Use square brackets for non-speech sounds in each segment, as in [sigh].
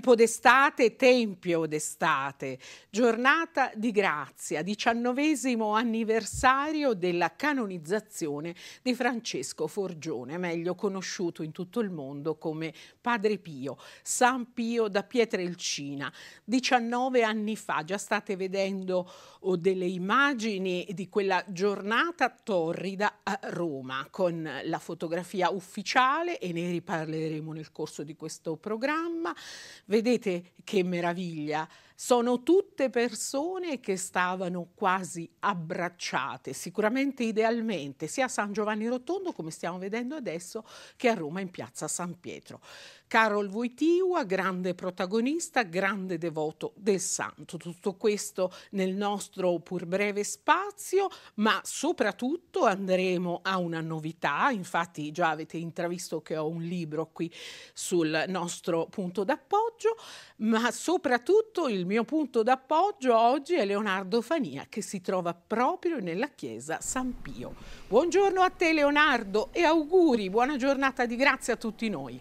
Tempo d'estate, tempio d'estate, giornata di grazia, diciannovesimo anniversario della canonizzazione di Francesco Forgione, meglio conosciuto in tutto il mondo come Padre Pio, San Pio da Pietrelcina. 19 anni fa, già state vedendo oh, delle immagini di quella giornata torrida a Roma con la fotografia ufficiale e ne riparleremo nel corso di questo programma. Vedete che meraviglia! sono tutte persone che stavano quasi abbracciate, sicuramente idealmente, sia a San Giovanni Rotondo, come stiamo vedendo adesso, che a Roma in piazza San Pietro. Carol Voitiva, grande protagonista, grande devoto del santo. Tutto questo nel nostro pur breve spazio, ma soprattutto andremo a una novità. Infatti già avete intravisto che ho un libro qui sul nostro punto d'appoggio, ma soprattutto il mio punto d'appoggio oggi è Leonardo Fania che si trova proprio nella chiesa San Pio. Buongiorno a te Leonardo e auguri, buona giornata di grazia a tutti noi.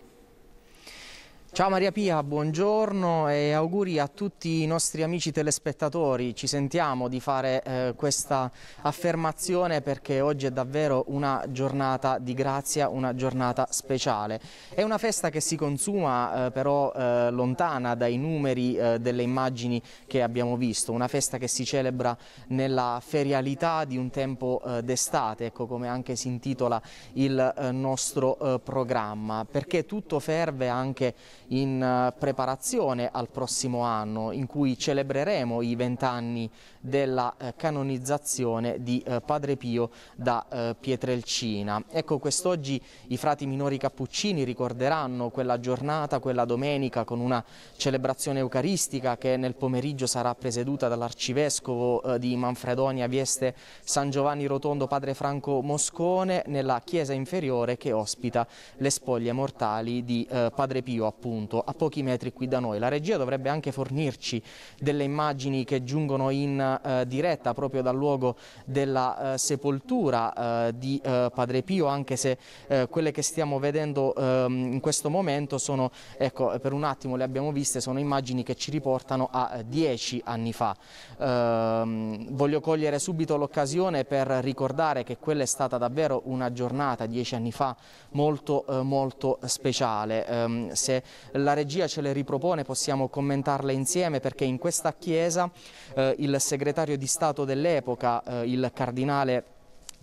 Ciao Maria Pia, buongiorno e auguri a tutti i nostri amici telespettatori. Ci sentiamo di fare eh, questa affermazione perché oggi è davvero una giornata di grazia, una giornata speciale. È una festa che si consuma eh, però eh, lontana dai numeri eh, delle immagini che abbiamo visto, una festa che si celebra nella ferialità di un tempo eh, d'estate, ecco come anche si intitola il eh, nostro programma, perché tutto ferve anche in eh, preparazione al prossimo anno in cui celebreremo i vent'anni della eh, canonizzazione di eh, Padre Pio da eh, Pietrelcina. Ecco, quest'oggi i frati minori cappuccini ricorderanno quella giornata, quella domenica, con una celebrazione eucaristica che nel pomeriggio sarà presieduta dall'arcivescovo di Manfredonia Vieste San Giovanni Rotondo, Padre Franco Moscone, nella chiesa inferiore che ospita le spoglie mortali di Padre Pio, appunto, a pochi metri qui da noi. La regia dovrebbe anche fornirci delle immagini che giungono in eh, diretta proprio dal luogo della eh, sepoltura eh, di eh, Padre Pio, anche se eh, quelle che stiamo vedendo ehm, in questo momento sono, ecco, eh, per un attimo le abbiamo viste, sono immagini che ci riportano a dieci anni fa. Ehm, voglio cogliere subito l'occasione per ricordare che quella è stata davvero una giornata dieci anni fa molto molto speciale. Ehm, se la regia ce le ripropone possiamo commentarle insieme perché in questa chiesa il segretario segretario di Stato dell'epoca, eh, il cardinale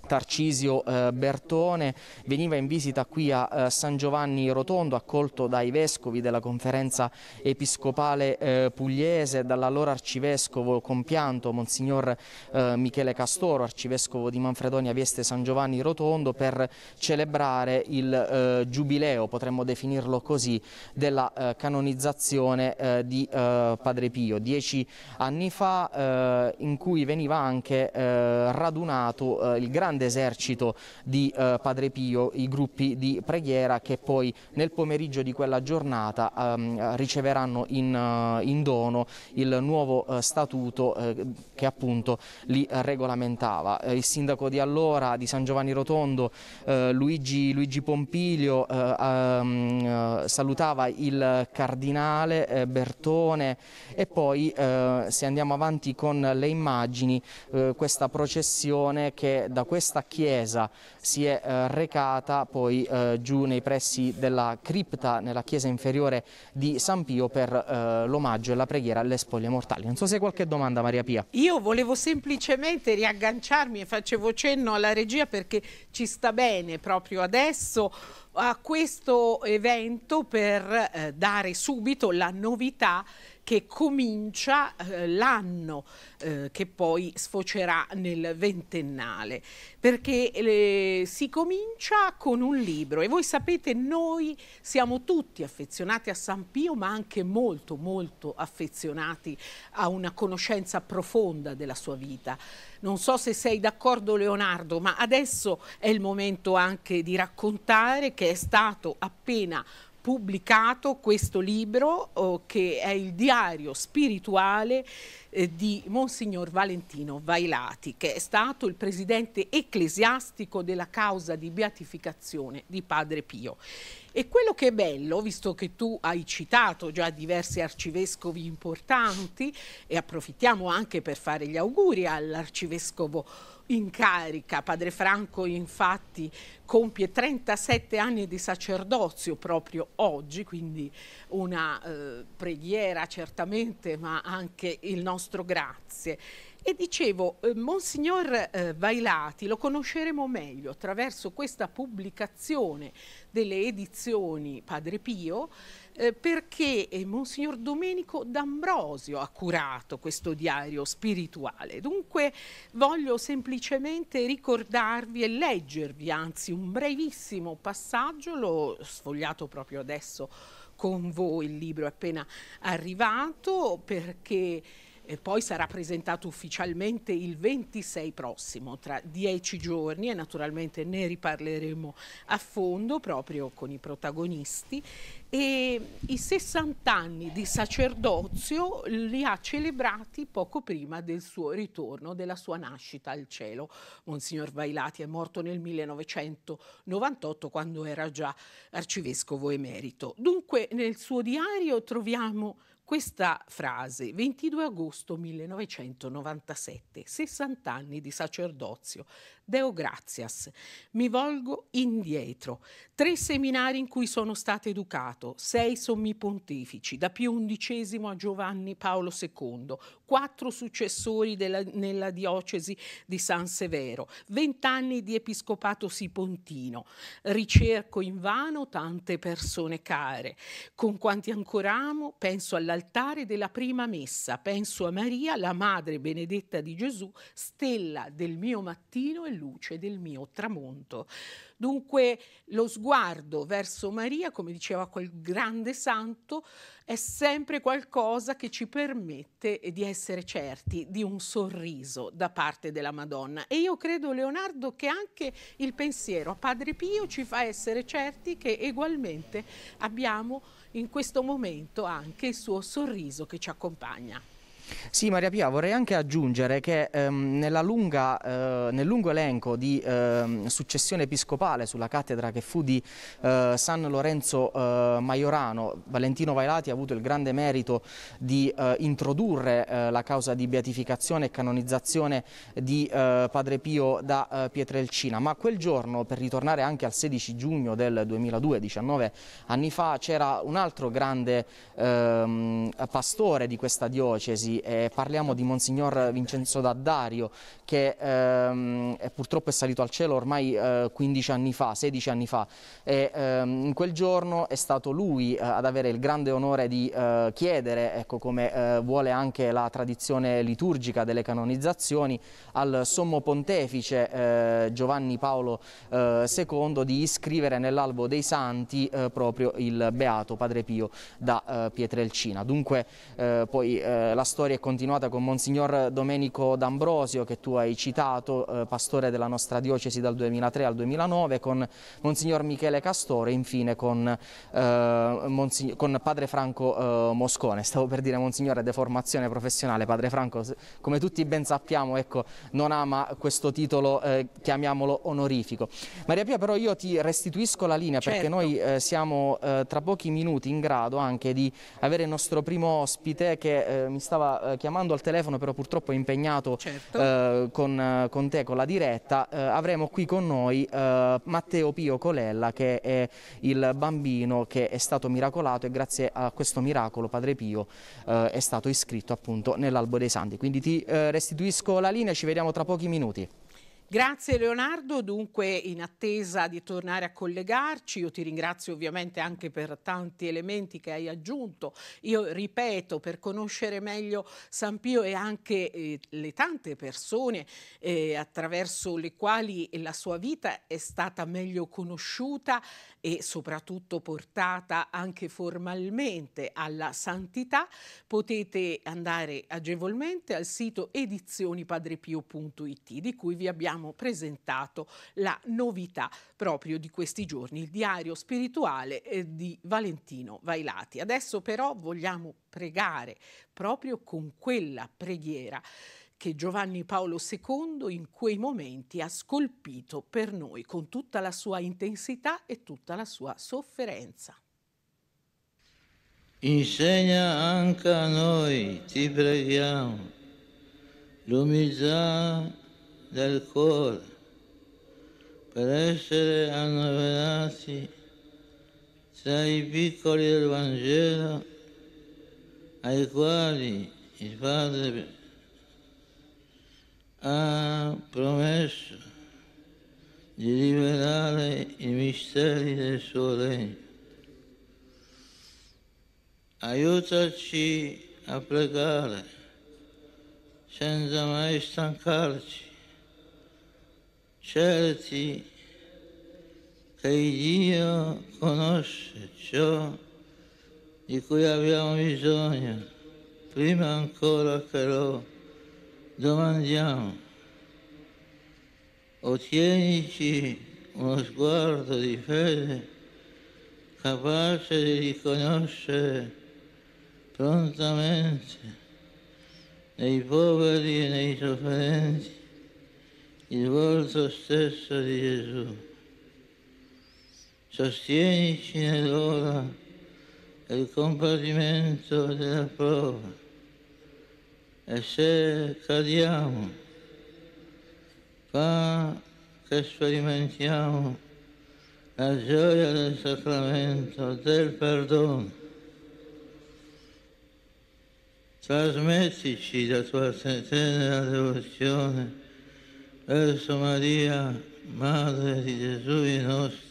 Tarcisio eh, Bertone, veniva in visita qui a eh, San Giovanni Rotondo, accolto dai vescovi della conferenza episcopale eh, pugliese, dall'allora arcivescovo compianto Monsignor eh, Michele Castoro, arcivescovo di Manfredonia Vieste San Giovanni Rotondo, per celebrare il eh, giubileo, potremmo definirlo così, della eh, canonizzazione di Padre Pio, dieci anni fa in cui veniva anche radunato il grande grande esercito di eh, Padre Pio, i gruppi di preghiera che poi nel pomeriggio di quella giornata ehm, riceveranno in, uh, in, dono il nuovo uh, statuto uh, che appunto li regolamentava. il sindaco di allora di San Giovanni Rotondo, Luigi, Luigi, Pompiglio, um, ehm, salutava il cardinale eh, Bertone e poi se andiamo avanti con le immagini questa processione che da questo questa chiesa si è eh, recata poi eh, giù nei pressi della cripta nella chiesa inferiore di San Pio per eh, l'omaggio e la preghiera alle spoglie mortali. Non so se hai qualche domanda Maria Pia. Io volevo semplicemente riagganciarmi e facevo cenno alla regia perché ci sta bene proprio adesso a questo evento per eh, dare subito la novità che comincia eh, l'anno eh, che poi sfocerà nel ventennale, perché eh, si comincia con un libro e voi sapete noi siamo tutti affezionati a San Pio ma anche molto molto affezionati a una conoscenza profonda della sua vita. Non so se sei d'accordo Leonardo, ma adesso è il momento anche di raccontare che è stato appena pubblicato questo libro oh, che è il diario spirituale eh, di Monsignor Valentino Vailati, che è stato il presidente ecclesiastico della causa di beatificazione di Padre Pio. E quello che è bello, visto che tu hai citato già diversi arcivescovi importanti, e approfittiamo anche per fare gli auguri all'arcivescovo in carica. Padre Franco infatti compie 37 anni di sacerdozio proprio oggi, quindi una eh, preghiera certamente, ma anche il nostro grazie. E dicevo, eh, Monsignor eh, Vailati lo conosceremo meglio attraverso questa pubblicazione delle edizioni Padre Pio, eh, perché eh, Monsignor Domenico D'Ambrosio ha curato questo diario spirituale. Dunque voglio semplicemente ricordarvi e leggervi, anzi un brevissimo passaggio, l'ho sfogliato proprio adesso con voi, il libro è appena arrivato perché e poi sarà presentato ufficialmente il 26 prossimo, tra dieci giorni e naturalmente ne riparleremo a fondo proprio con i protagonisti. E i 60 anni di sacerdozio li ha celebrati poco prima del suo ritorno, della sua nascita al cielo. Monsignor Vailati è morto nel 1998 quando era già arcivescovo emerito. Dunque nel suo diario troviamo questa frase, 22 agosto 1997, 60 anni di sacerdozio, Deo gratias. Mi volgo indietro. Tre seminari in cui sono stato educato, sei sommi pontifici, da Pio XI a Giovanni Paolo II, quattro successori della, nella diocesi di San Severo, vent'anni di episcopato sipontino. Ricerco in vano tante persone care. Con quanti ancora amo, penso all'altare della prima messa, penso a Maria, la madre benedetta di Gesù, stella del mio mattino e luce del mio tramonto. Dunque lo sguardo verso Maria, come diceva quel grande santo, è sempre qualcosa che ci permette di essere certi di un sorriso da parte della Madonna. E io credo, Leonardo, che anche il pensiero a Padre Pio ci fa essere certi che egualmente abbiamo in questo momento anche il suo sorriso che ci accompagna. Sì, Maria Pia, vorrei anche aggiungere che ehm, lunga, eh, nel lungo elenco di eh, successione episcopale sulla cattedra che fu di eh, San Lorenzo eh, Maiorano, Valentino Vailati ha avuto il grande merito di eh, introdurre eh, la causa di beatificazione e canonizzazione di Padre Pio da Pietrelcina, ma quel giorno, per ritornare anche al 16 giugno del 2002, 19 anni fa, c'era un altro grande ehm, pastore di questa diocesi, Parigi eh, parliamo di Monsignor Vincenzo Daddario che ehm, è purtroppo è salito al cielo ormai eh, 15 anni fa, 16 anni fa e ehm, in quel giorno è stato lui eh, ad avere il grande onore di eh, chiedere, ecco come eh, vuole anche la tradizione liturgica delle canonizzazioni, al sommo pontefice eh, Giovanni Paolo II di iscrivere nell'albo dei santi proprio il beato Padre Pio da Pietrelcina. Dunque poi la storia storia è continuata con Monsignor Domenico D'Ambrosio che tu hai citato, eh, pastore della nostra diocesi dal 2003 al 2009, con Monsignor Michele Castore e infine con, eh, con Padre Franco eh, Moscone. Stavo per dire Monsignore deformazione professionale, Padre Franco come tutti ben sappiamo ecco, non ama questo titolo, eh, chiamiamolo onorifico. Maria Pia però io ti restituisco la linea certo. perché noi eh, siamo eh, tra pochi minuti in grado anche di avere il nostro primo ospite che mi stava eh, chiamando al telefono, però purtroppo è impegnato certo. eh, con, eh, con, te, con la diretta, eh, avremo qui con noi eh, Matteo Pio Colella che è il bambino che è stato miracolato e grazie a questo miracolo Padre Pio eh, è stato iscritto appunto nell'Albo dei Santi. Quindi ti restituisco la linea ci vediamo tra pochi minuti. Grazie Leonardo, dunque in attesa di tornare a collegarci, io ti ringrazio ovviamente anche per tanti elementi che hai aggiunto, io ripeto per conoscere meglio San Pio e anche eh, le tante persone eh, attraverso le quali la sua vita è stata meglio conosciuta, e soprattutto portata anche formalmente alla santità, potete andare agevolmente al sito edizionipadrepio.it di cui vi abbiamo presentato la novità proprio di questi giorni, il diario spirituale eh, di Valentino Vailati. Adesso però vogliamo pregare proprio con quella preghiera che Giovanni Paolo II in quei momenti ha scolpito per noi con tutta la sua intensità e tutta la sua sofferenza. Insegna anche a noi, ti preghiamo, l'umiltà del cuore per essere annoverati tra i piccoli del Vangelo ai quali il Padre ha promesso di rivelare i misteri del suo regno. Aiutaci a pregare senza mai stancarci, certi che Dio conosce ciò di cui abbiamo bisogno, prima ancora che lo domandiamo, ottienici uno sguardo di fede capace di riconoscere prontamente nei poveri e nei sofferenti il volto stesso di Gesù. Sostienici nell'ora del compartimento della prova e se cadiamo, fa che sperimentiamo la gioia del sacramento del perdono. Trasmettici la tua tenera devozione verso Maria, Madre di Gesù i nostri.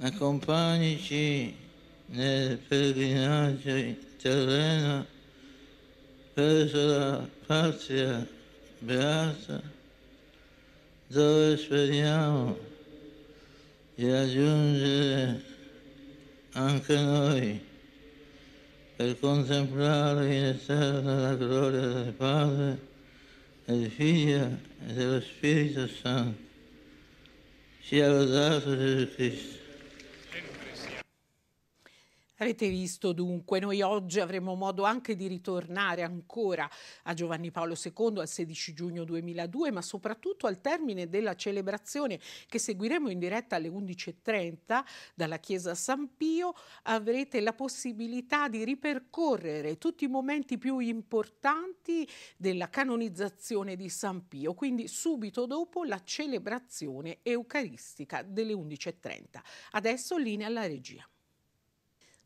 Accompagnici nel pellegrinaggio terreno verso la patria beata dove speriamo di raggiungere anche noi per contemplare in eterna la gloria del Padre, del Figlio e dello Spirito Santo. Sia lodato Gesù Cristo. Avete visto dunque, noi oggi avremo modo anche di ritornare ancora a Giovanni Paolo II al 16 giugno 2002, ma soprattutto al termine della celebrazione che seguiremo in diretta alle 11.30 dalla Chiesa San Pio, avrete la possibilità di ripercorrere tutti i momenti più importanti della canonizzazione di San Pio, quindi subito dopo la celebrazione eucaristica delle 11.30. Adesso linea alla regia.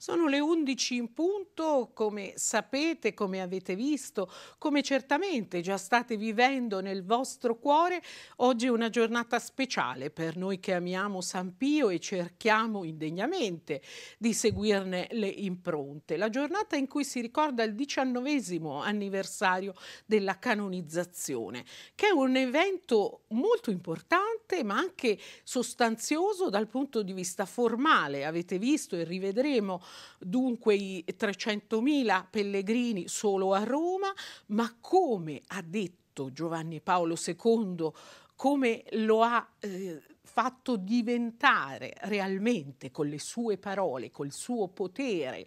Sono le 11 in punto, come sapete, come avete visto, come certamente già state vivendo nel vostro cuore. Oggi è una giornata speciale per noi che amiamo San Pio e cerchiamo indegnamente di seguirne le impronte. La giornata in cui si ricorda il diciannovesimo anniversario della canonizzazione, che è un evento molto importante ma anche sostanzioso dal punto di vista formale. Avete visto e rivedremo dunque i 300.000 pellegrini solo a Roma, ma come ha detto Giovanni Paolo II, come lo ha eh, fatto diventare realmente con le sue parole, col suo potere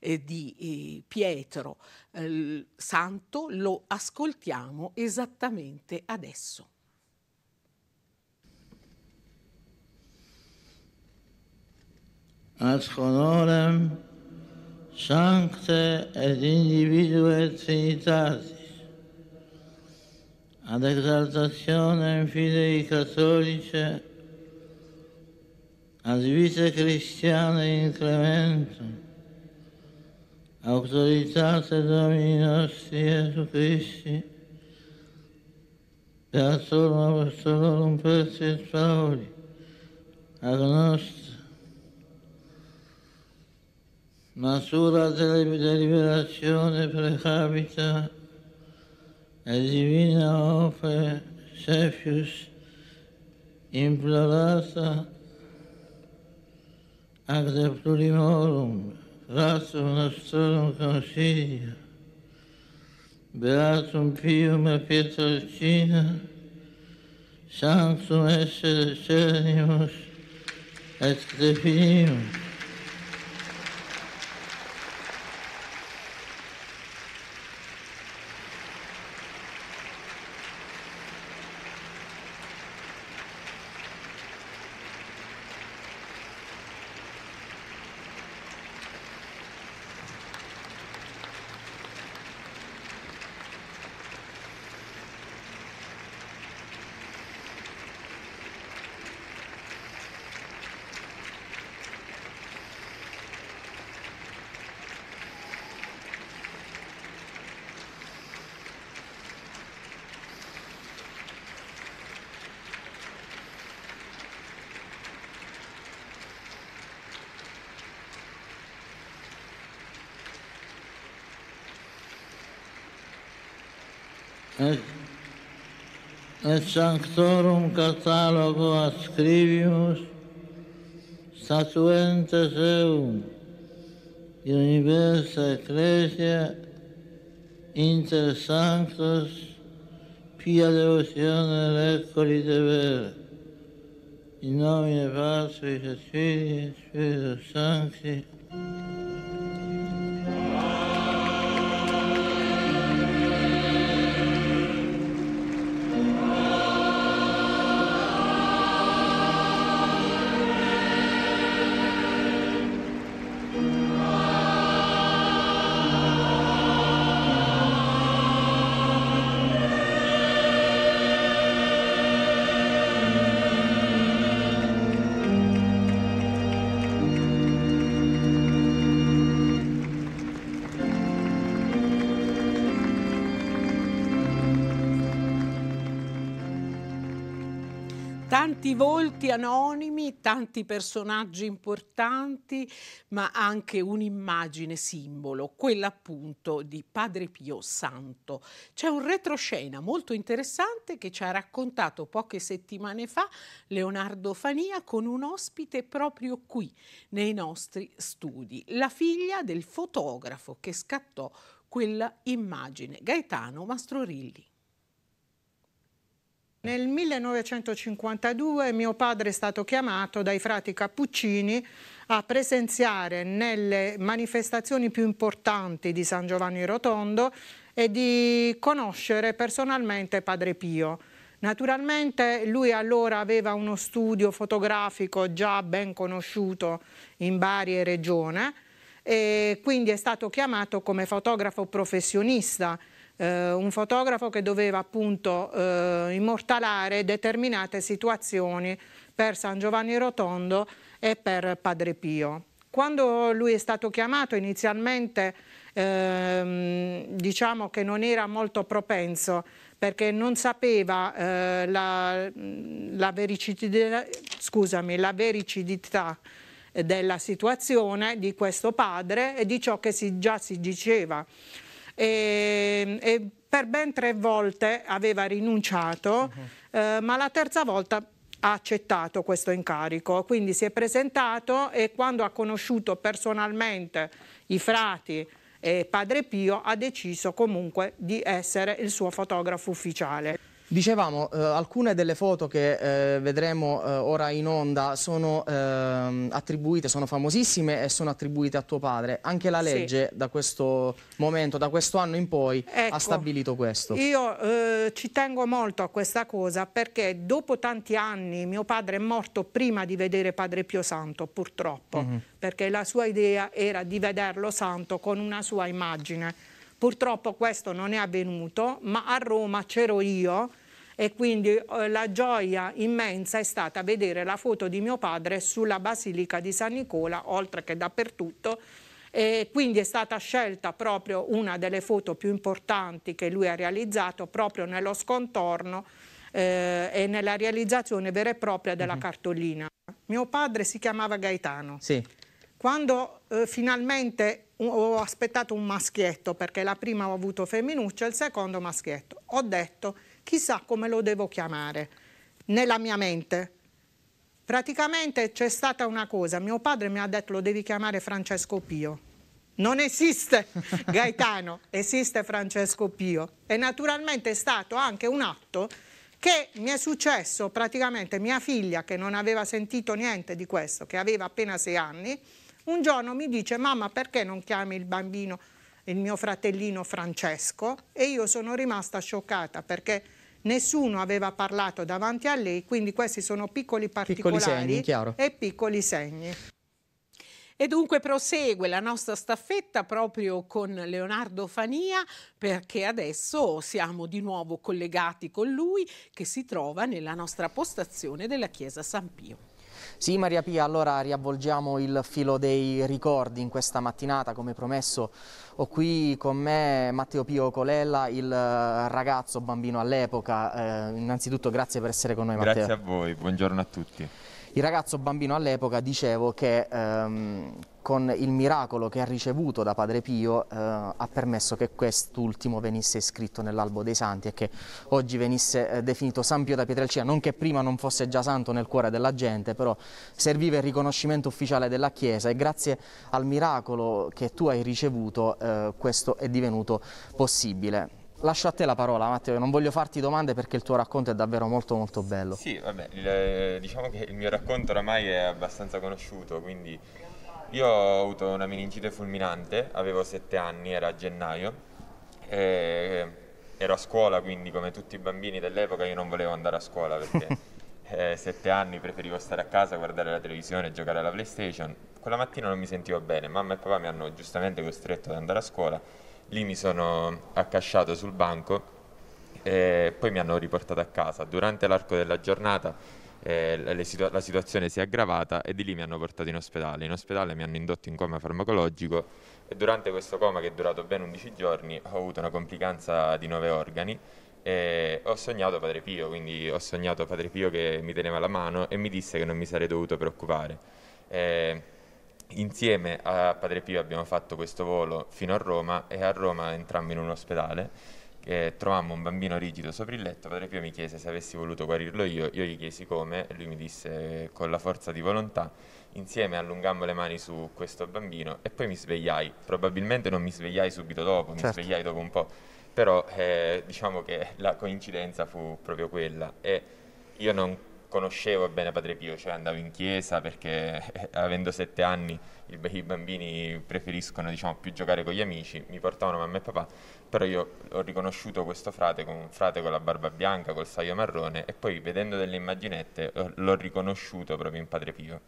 eh, di eh, Pietro eh, santo, lo ascoltiamo esattamente adesso. ad honorem sancte et individue trinitatis, ad exaltationem fidei catholice, ad vite Christiane in clementum, autoritate Domini nostri Iesu Christi, Beatorum Apostolorum Persis Paoli, Agnosti, ma de della liberazione precabita e divina ofe, Cephius implorata ac de plurimorum fratum nostrum consilia, Beatum Pium et Pietrocina, Sanctum esse de et definimus. et, sanctorum catalogo ascribimus statuentes eum universa ecclesia inter sanctos pia devozione reccoli devere in nomine Patris et Filii Spiritus Sancti tanti volti anonimi, tanti personaggi importanti, ma anche un'immagine simbolo, quella appunto di Padre Pio Santo. C'è un retroscena molto interessante che ci ha raccontato poche settimane fa Leonardo Fania con un ospite proprio qui, nei nostri studi, la figlia del fotografo che scattò quella immagine, Gaetano Mastrorilli. Nel 1952 mio padre è stato chiamato dai frati cappuccini a presenziare nelle manifestazioni più importanti di San Giovanni Rotondo e di conoscere personalmente Padre Pio. Naturalmente lui allora aveva uno studio fotografico già ben conosciuto in varie regioni e quindi è stato chiamato come fotografo professionista eh, un fotografo che doveva appunto eh, immortalare determinate situazioni per San Giovanni Rotondo e per Padre Pio. Quando lui è stato chiamato inizialmente ehm, diciamo che non era molto propenso perché non sapeva eh, la, la, vericidità, scusami, la vericidità della situazione di questo padre e di ciò che si, già si diceva e, e per ben tre volte aveva rinunciato, uh-huh. eh, ma la terza volta ha accettato questo incarico, quindi si è presentato e quando ha conosciuto personalmente i frati e Padre Pio ha deciso comunque di essere il suo fotografo ufficiale. Dicevamo, eh, alcune delle foto che eh, vedremo eh, ora in onda sono ehm, attribuite, sono famosissime e sono attribuite a tuo padre. Anche la legge sì. da questo momento, da questo anno in poi, ecco, ha stabilito questo. Io eh, ci tengo molto a questa cosa perché dopo tanti anni mio padre è morto prima di vedere Padre Pio Santo, purtroppo, mm -hmm. perché la sua idea era di vederlo santo con una sua immagine Purtroppo questo non è avvenuto, ma a Roma c'ero io e quindi eh, la gioia immensa è stata vedere la foto di mio padre sulla Basilica di San Nicola, oltre che dappertutto. E quindi è stata scelta proprio una delle foto più importanti che lui ha realizzato proprio nello scontorno eh, e nella realizzazione vera e propria della mm -hmm. cartolina. Mio padre si chiamava Gaetano. Sì. Quando eh, finalmente ho aspettato un maschietto perché la prima ho avuto femminuccia, e il secondo maschietto. Ho detto chissà come lo devo chiamare nella mia mente. Praticamente c'è stata una cosa, mio padre mi ha detto lo devi chiamare Francesco Pio. Non esiste [laughs] Gaetano, esiste Francesco Pio. E naturalmente è stato anche un atto che mi è successo praticamente mia figlia che non aveva sentito niente di questo, che aveva appena sei anni, un giorno mi dice mamma perché non chiami il bambino, il mio fratellino Francesco? E io sono rimasta scioccata perché nessuno aveva parlato davanti a lei, quindi questi sono piccoli particolari piccoli segni, e piccoli segni. E dunque prosegue la nostra staffetta proprio con Leonardo Fania perché adesso siamo di nuovo collegati con lui che si trova nella nostra postazione della Chiesa San Pio. Sì Maria Pia, allora riavvolgiamo il filo dei ricordi in questa mattinata, come promesso ho qui con me Matteo Pio Colella, il eh, ragazzo bambino all'epoca, eh, innanzitutto grazie per essere con noi Matteo. Grazie a voi, buongiorno a tutti. Il ragazzo bambino all'epoca, dicevo, che ehm, con il miracolo che ha ricevuto da Padre Pio eh, ha permesso che quest'ultimo venisse iscritto nell'albo dei santi e che oggi venisse eh, definito San Pio da Pietrelcina, non che prima non fosse già santo nel cuore della gente, però serviva il riconoscimento ufficiale della Chiesa e grazie al miracolo che tu hai ricevuto eh, questo è divenuto possibile. Lascio a te la parola Matteo, non voglio farti domande perché il tuo racconto è davvero molto molto bello. Sì, vabbè, il, eh, diciamo che il mio racconto oramai è abbastanza conosciuto, quindi io ho avuto una meningite fulminante, avevo 7 anni, era a gennaio, ero a scuola quindi come tutti i bambini dell'epoca io non volevo andare a scuola perché [laughs] eh, 7 anni preferivo stare a casa, guardare la televisione, giocare alla PlayStation. Quella mattina non mi sentivo bene, mamma e papà mi hanno giustamente costretto ad andare a scuola Lì mi sono accasciato sul banco e poi mi hanno riportato a casa. Durante l'arco della giornata eh, situ- la situazione si è aggravata e di lì mi hanno portato in ospedale. In ospedale mi hanno indotto in coma farmacologico e durante questo coma che è durato ben 11 giorni ho avuto una complicanza di 9 organi e ho sognato Padre Pio, quindi ho sognato Padre Pio che mi teneva la mano e mi disse che non mi sarei dovuto preoccupare. E eh, insieme a Padre Pio abbiamo fatto questo volo fino a Roma e a Roma entrammo in un ospedale. Eh, trovammo un bambino rigido sopra il letto, Padre Pio mi chiese se avessi voluto guarirlo io, io gli chiesi come, lui mi disse con la forza di volontà, insieme allungammo le mani su questo bambino e poi mi svegliai, probabilmente non mi svegliai subito dopo, certo. mi svegliai dopo un po', però eh, diciamo che la coincidenza fu proprio quella e io non conoscevo bene Padre Pio, cioè andavo in chiesa perché [laughs] avendo sette anni i bambini preferiscono diciamo, più giocare con gli amici, mi portavano mamma e papà, però io ho riconosciuto questo frate come un frate con la barba bianca, col saio marrone e poi vedendo delle immaginette l'ho riconosciuto proprio in Padre Pio.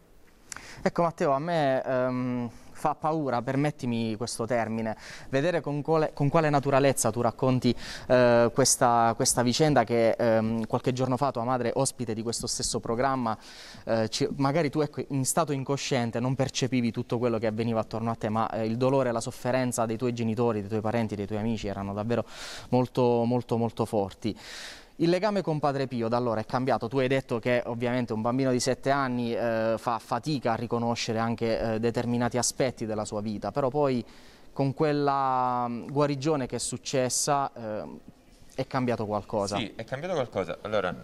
Ecco Matteo, a me... Um fa paura, permettimi questo termine, vedere con quale, con quale naturalezza tu racconti eh, questa, questa, vicenda che ehm, qualche giorno fa tua madre, ospite di questo stesso programma, eh, ci, magari tu ecco, in stato incosciente non percepivi tutto quello che avveniva attorno a te, ma eh, il dolore, la sofferenza dei tuoi genitori, dei tuoi parenti, dei tuoi amici erano davvero molto, molto, molto forti. Il legame con Padre Pio da allora è cambiato, tu hai detto che ovviamente un bambino di 7 anni eh, fa fatica a riconoscere anche eh, determinati aspetti della sua vita, però poi con quella mm, guarigione che è successa eh, è cambiato qualcosa. Sì, è cambiato qualcosa. Allora,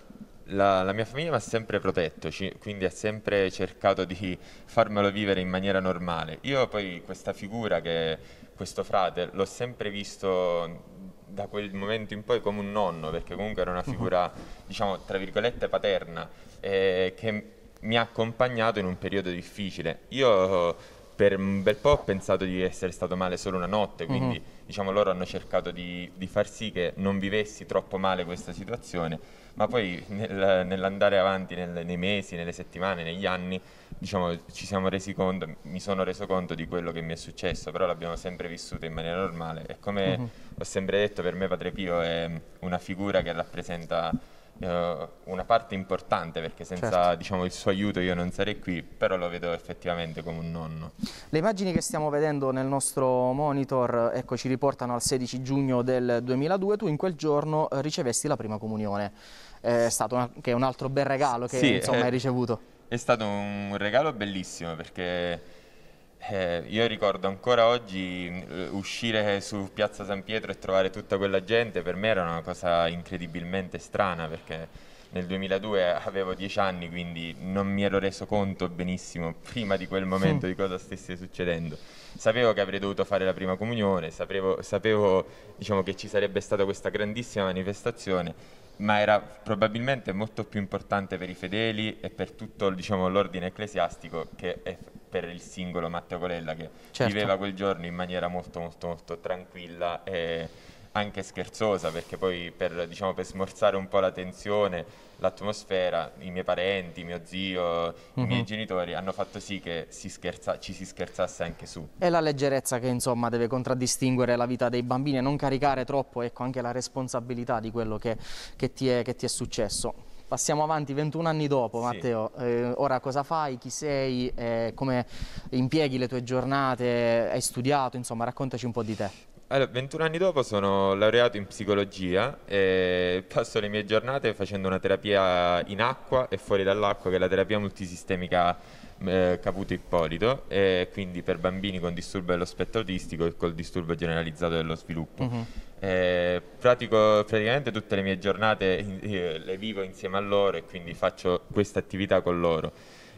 la, la mia famiglia mi ha sempre protetto, quindi ha sempre cercato di farmelo vivere in maniera normale. Io poi questa figura che questo frate l'ho sempre visto da quel momento in poi come un nonno, perché comunque era una mhm. figura, diciamo, tra virgolette paterna, eh, che mi ha accompagnato in un periodo difficile. Io per un bel po' ho pensato di essere stato male solo una notte, mhm. quindi mm-hmm. diciamo loro hanno cercato di, di, far sì che non vivessi troppo male questa situazione, ma poi nel, nell'andare avanti nel, nei mesi, nelle settimane, negli anni, diciamo, ci siamo resi conto, mi sono reso conto di quello che mi è successo, però l'abbiamo sempre vissuto in maniera normale e come uh-huh. ho sempre detto per me Padre Pio è una figura che rappresenta eh, una parte importante perché senza certo. diciamo, il suo aiuto io non sarei qui, però lo vedo effettivamente come un nonno. Le immagini che stiamo vedendo nel nostro monitor ecco, ci riportano al 16 giugno del 2002, tu in quel giorno ricevesti la prima comunione, è stato una, che è un altro bel regalo che sì, insomma, eh... hai ricevuto. È stato un regalo bellissimo perché eh, io ricordo ancora oggi mm, eh, uscire su Piazza San Pietro e trovare tutta quella gente, per me era una cosa incredibilmente strana perché nel 2002 avevo 10 anni, quindi non mi ero reso conto benissimo prima di quel momento di cosa stesse succedendo. Sapevo che avrei dovuto fare la prima comunione, sapevo, sapevo diciamo, che ci sarebbe stata questa grandissima manifestazione ma era probabilmente molto più importante per i fedeli e per tutto diciamo, l'ordine ecclesiastico che per il singolo Matteo Colella che certo. viveva quel giorno in maniera molto molto molto tranquilla e anche scherzosa perché poi per, diciamo, per smorzare un po' la tensione, l'atmosfera, i miei parenti, mio zio, mm-hmm. i miei mhm. genitori hanno fatto sì che si scherza, ci si scherzasse anche su. È la leggerezza che insomma deve contraddistinguere la vita dei bambini e non caricare troppo ecco, anche la responsabilità di quello che, che, ti, è, che ti è successo. Passiamo avanti 21 anni dopo, sì. Matteo. Eh, ora cosa fai? Chi sei? Eh, come impieghi le tue giornate? Hai studiato? Insomma, raccontaci un po' di te. Allora, 21 anni dopo sono laureato in psicologia e passo le mie giornate facendo una terapia in acqua e fuori dall'acqua che è la terapia multisistemica eh, Caputo Ippolito e quindi per bambini con disturbo dello spettro autistico e col disturbo generalizzato dello sviluppo. Uh-huh. Eh, pratico praticamente tutte le mie giornate, eh, le vivo insieme a loro e quindi faccio questa attività con loro.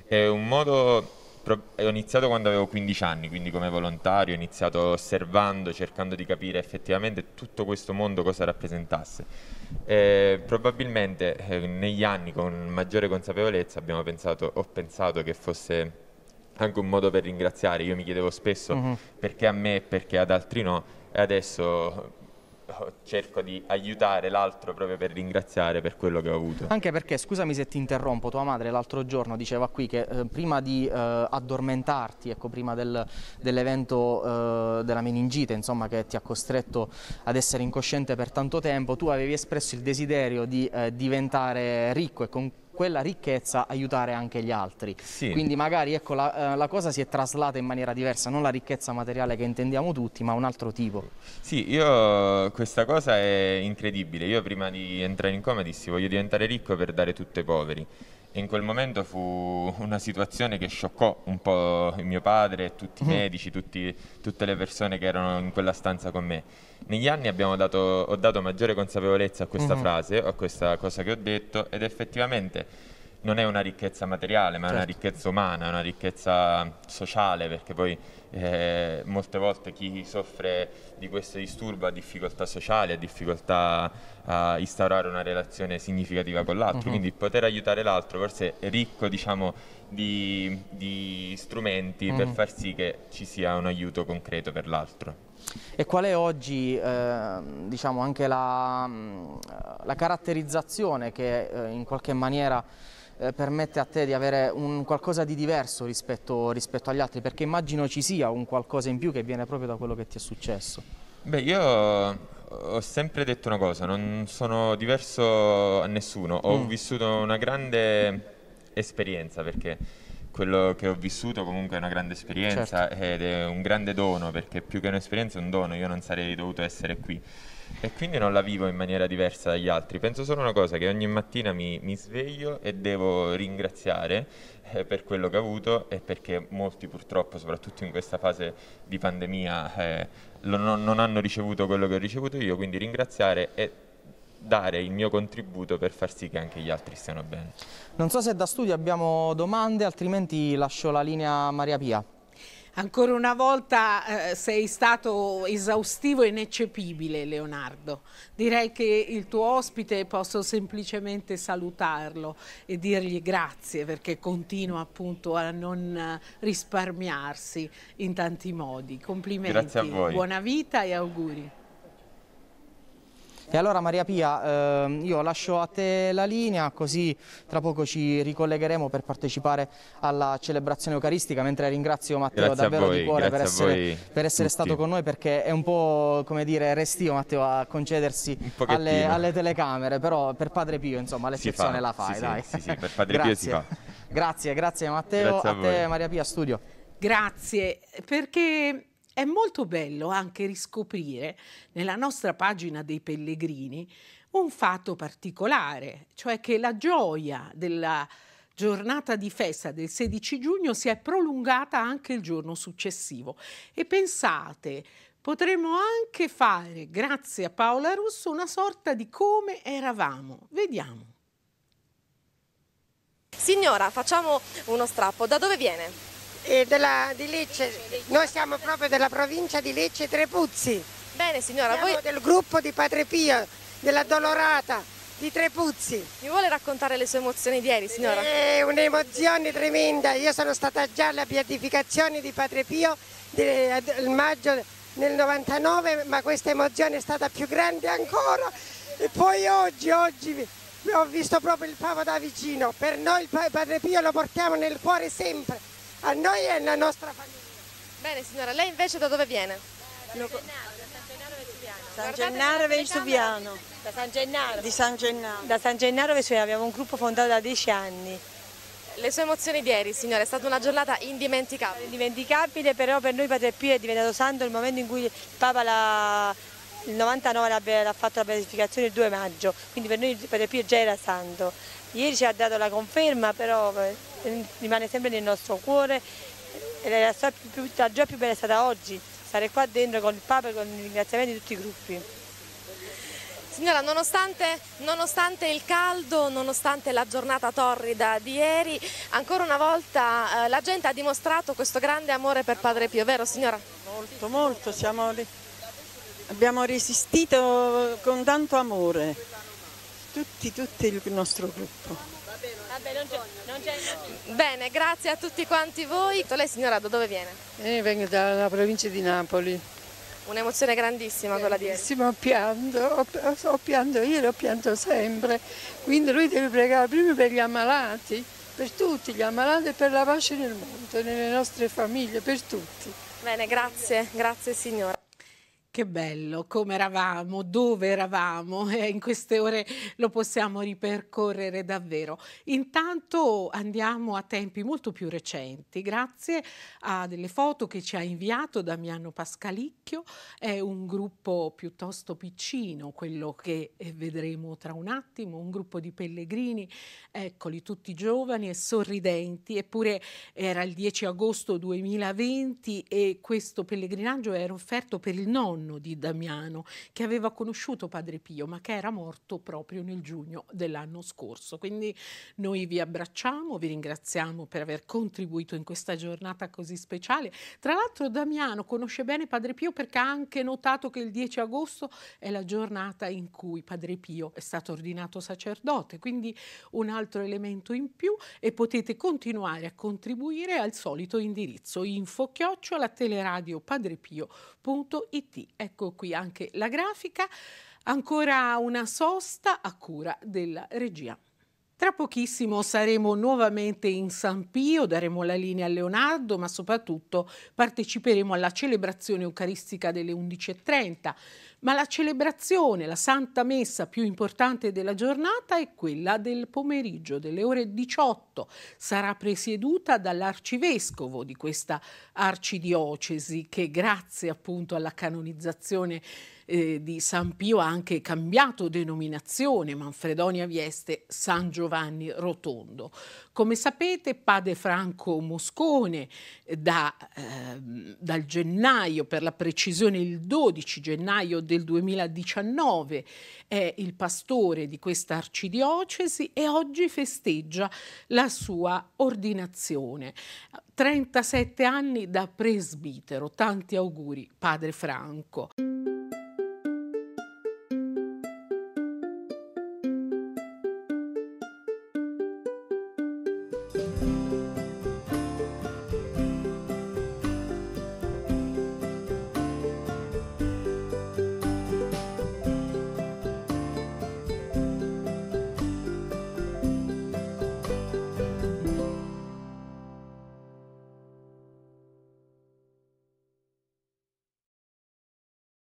È un modo ho iniziato quando avevo 15 anni, quindi come volontario ho iniziato osservando, cercando di capire effettivamente tutto questo mondo cosa rappresentasse. Eh, probabilmente eh, negli anni con maggiore consapevolezza pensato, ho pensato che fosse anche un modo per ringraziare. Io mi chiedevo spesso uh-huh. perché a me e perché ad altri no, e adesso Oh, cerco di aiutare l'altro proprio per ringraziare per quello che ho avuto. Anche perché, scusami se ti interrompo, tua madre l'altro giorno diceva qui che eh, prima di eh, addormentarti, ecco, prima del, dell'evento eh, della meningite, insomma, che ti ha costretto ad essere incosciente per tanto tempo, tu avevi espresso il desiderio di eh, diventare ricco e con quella ricchezza aiutare anche gli altri. Sì. Quindi magari ecco, la, eh, la, cosa si è traslata in maniera diversa, non la ricchezza materiale che intendiamo tutti, ma un altro tipo. Sì, io questa cosa è incredibile. Io prima di entrare in coma dissi voglio diventare ricco per dare tutto ai poveri in quel momento fu una situazione che scioccò un po' mio padre, tutti i mm. medici, tutti, tutte le persone che erano in quella stanza con me. Negli anni dato, ho dato maggiore consapevolezza a questa mm-hmm. frase, a questa cosa che ho detto ed effettivamente non è una ricchezza materiale, ma certo. è una certo. ricchezza umana, è una ricchezza sociale, perché poi eh, molte volte chi soffre di questo disturbo ha difficoltà sociali, ha difficoltà a instaurare una relazione significativa con l'altro, uh-huh. quindi poter aiutare l'altro forse è ricco diciamo, di, di strumenti uh per mhm. far sì che ci sia un aiuto concreto per l'altro. E qual è oggi eh, diciamo anche la, mm, la caratterizzazione che eh, in qualche maniera eh, permette a te di avere un qualcosa di diverso rispetto, rispetto agli altri? Perché immagino ci sia un qualcosa in più che viene proprio da quello che ti è successo. Beh, io ho sempre detto una cosa, non sono diverso a nessuno, ho mm. vissuto una grande esperienza perché quello che ho vissuto comunque è una grande esperienza certo. ed è un grande dono perché più che un'esperienza è un dono, io non sarei dovuto essere qui e quindi non la vivo in maniera diversa dagli altri. Penso solo una cosa, che ogni mattina mi, mi sveglio e devo ringraziare eh, per quello che ho avuto e perché molti purtroppo, soprattutto in questa fase di pandemia, eh, lo, non, non hanno ricevuto quello che ho ricevuto io, quindi ringraziare e dare il mio contributo per far sì che anche gli altri stiano bene. Non so se da studio abbiamo domande, altrimenti lascio la linea a Maria Pia. Ancora una volta eh, sei stato esaustivo e ineccepibile Leonardo. Direi che il tuo ospite posso semplicemente salutarlo e dirgli grazie perché continua appunto a non eh, risparmiarsi in tanti modi. Complimenti, buona vita e auguri. E allora Maria Pia, ehm, io lascio a te la linea, così tra poco ci ricollegheremo per partecipare alla celebrazione eucaristica, mentre ringrazio Matteo grazie davvero voi, di cuore per essere, per essere stato con noi, perché è un po' come dire restio Matteo a concedersi alle, alle, telecamere, però per Padre Pio insomma l'eccezione la fai, sì, dai. Sì, sì, per Padre Pio si [laughs] fa. Grazie, grazie Matteo, grazie a, a te Maria Pia, studio. Grazie, perché è molto bello anche riscoprire nella nostra pagina dei pellegrini un fatto particolare, cioè che la gioia della giornata di festa del 16 giugno si è prolungata anche il giorno successivo. E pensate, potremmo anche fare, grazie a Paola Russo, una sorta di come eravamo. Vediamo. Signora, facciamo uno strappo. Da dove viene? Eh, della, di Lecce, noi siamo proprio della provincia di Lecce Trepuzzi. Bene signora, siamo voi... del gruppo di Padre Pio, della Dolorata, di Trepuzzi. Mi vuole raccontare le sue emozioni di ieri signora? È eh, un'emozione tremenda, io sono stata già alla beatificazione di Padre Pio nel maggio del 99, ma questa emozione è stata più grande ancora. E poi oggi, oggi ho visto proprio il Papa da vicino, per noi il Padre Pio lo portiamo nel cuore sempre a noi e alla nostra famiglia. Bene signora, lei invece da dove viene? Da San Gennaro Vesuviano. Da San Gennaro? Di San Gennaro. Da San Gennaro Vesuviano, abbiamo un gruppo fondato da dieci anni. Le sue emozioni di ieri, signore, è stata una giornata indimenticabile. Indimenticabile, però per noi Padre Pio è diventato santo il momento in cui il Papa la, il 99 l'ha fatto la beatificazione il 2 maggio, quindi per noi Padre Pio già era santo. Ieri ci ha dato la conferma, però eh, rimane sempre nel nostro cuore e la gioia più, la gioia più bella è stata oggi, stare qua dentro con il Papa e con i ringraziamenti di tutti i gruppi. Signora, nonostante, nonostante, il caldo, nonostante la giornata torrida di ieri, ancora una volta eh, la gente ha dimostrato questo grande amore per Padre Pio, vero signora? Molto, molto, siamo, abbiamo resistito con tanto amore, tutti, tutto il nostro gruppo. Vabbè, non c'è, non c'è Bene, grazie a tutti quanti voi. Lei signora da dove viene? Eh, vengo dalla provincia di Napoli. Un'emozione grandissima quella di ieri. Ho pianto, ho, ho pianto io, l'ho pianto sempre. Quindi lui deve pregare prima per gli ammalati, per tutti gli ammalati e per la pace nel mondo, nelle nostre famiglie, per tutti. Bene, grazie, grazie signora. Che bello, come eravamo, dove eravamo [laughs] e eh, in queste ore lo possiamo ripercorrere davvero. Intanto andiamo a tempi molto più recenti, grazie a delle foto che ci ha inviato Damiano Pascalicchio, è un gruppo piuttosto piccino, quello che eh, vedremo tra un attimo, un gruppo di pellegrini, eccoli tutti giovani e sorridenti, eppure era il 10 agosto 2020 e questo pellegrinaggio era offerto per il nonno nonno di Damiano, che aveva conosciuto Padre Pio, ma che era morto proprio nel giugno dell'anno scorso. Quindi noi vi abbracciamo, vi ringraziamo per aver contribuito in questa giornata così speciale. Tra l'altro Damiano conosce bene Padre Pio perché ha anche notato che il 10 agosto è la giornata in cui Padre Pio è stato ordinato sacerdote, quindi un altro elemento in più e potete continuare a contribuire al solito indirizzo info chiocciola teleradiopadrepio.it Ecco qui anche la grafica, ancora una sosta a cura della regia. Tra pochissimo saremo nuovamente in San Pio, daremo la linea a Leonardo, ma soprattutto parteciperemo alla celebrazione eucaristica delle 11.30 ma la celebrazione, la santa messa più importante della giornata è quella del pomeriggio, delle ore 18. Sarà presieduta dall'arcivescovo di questa arcidiocesi che grazie appunto alla canonizzazione eh, di San Pio ha anche cambiato denominazione, Manfredonia Vieste San Giovanni Rotondo. Come sapete, padre Franco Moscone eh, da, eh, dal gennaio, per la precisione il 12 gennaio del del 2019, è il pastore di questa arcidiocesi e oggi festeggia la sua ordinazione. 37 anni da presbitero, tanti auguri, padre Franco.